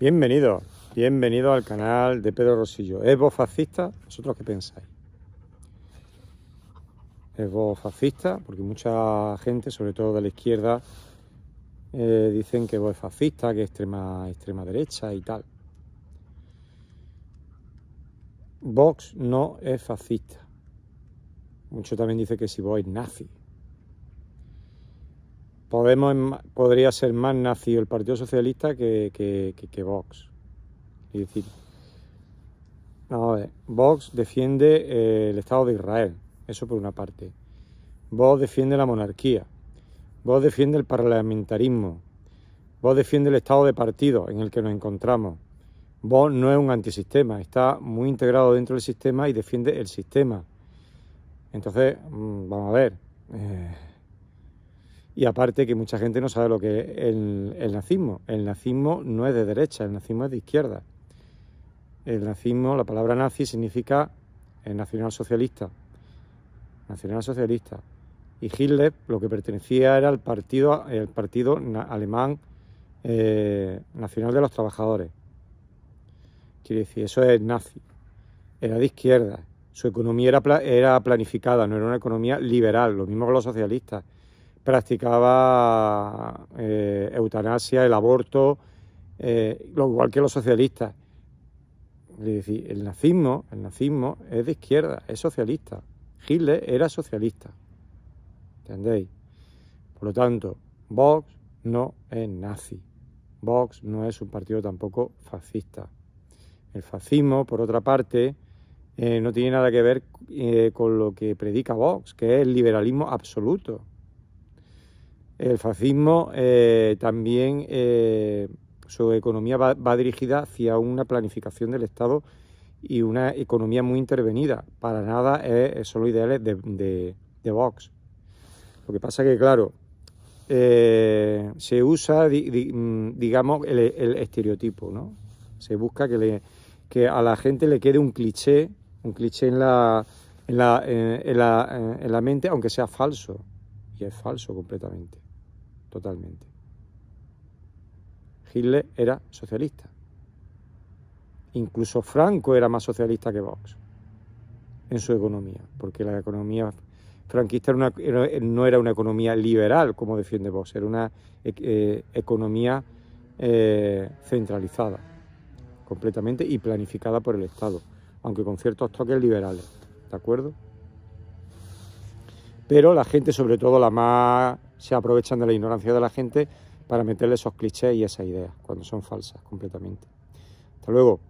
Bienvenido, bienvenido al canal de Pedro Rosillo. ¿Es vos fascista? ¿Vosotros qué pensáis? ¿Es vos fascista? Porque mucha gente, sobre todo de la izquierda, eh, dicen que vos es fascista, que es extrema, extrema derecha y tal. Vox no es fascista. Mucho también dice que si vos es nazi podría ser más nazi el Partido Socialista que, que, Vox. Es decir, Vox defiende eh, el Estado de Israel, eso por una parte. Vox defiende la monarquía. Vox defiende el parlamentarismo. Vox defiende el Estado de partido en el que nos encontramos. Vox no es un antisistema, está muy integrado dentro del sistema y defiende el sistema. Entonces, mm, vamos a ver. Eh, y aparte que mucha gente no sabe lo que es el, nazismo. El nazismo no es de derecha, el nazismo es de izquierda. El nazismo, la palabra nazi significa eh, socialista. Nacional socialista. Y Hitler lo que pertenecía era al partido, el partido alemán eh, nacional de los trabajadores. Quiere decir, eso es nazi. Era de izquierda. Su economía era, era planificada, no era una economía liberal, lo mismo que los socialistas practicaba eh, eutanasia, el aborto, eh, lo igual que los socialistas. el nazismo, el nazismo es de izquierda, es socialista. Hitler era socialista. ¿Entendéis? Por lo tanto, Vox no es nazi. Vox no es un partido tampoco fascista. El fascismo, por otra parte, eh, no tiene nada que ver con lo que predica Vox, que es el liberalismo absoluto. El fascismo eh, también, eh, su economía va, dirigida hacia una planificación del Estado y una economía muy intervenida. Para nada es, son ideales de, de, Vox. Lo que pasa que, claro, eh, se usa, digamos, el, estereotipo, ¿no? Se busca que, le, a la gente le quede un cliché, un cliché en en la mente, aunque sea falso. Y es falso completamente totalmente. Hitler era socialista. Incluso Franco era más socialista que Vox en su economía, porque la economía franquista no era una economía liberal, como defiende Vox, era una eh, eh, economía eh, centralizada completamente y planificada por el Estado, aunque con ciertos toques liberales, ¿de acuerdo? Pero la gente, sobre todo la más se aprovechan de la ignorancia de la gente para meterle esos clichés y esas ideas, cuando son falsas completamente. Hasta luego.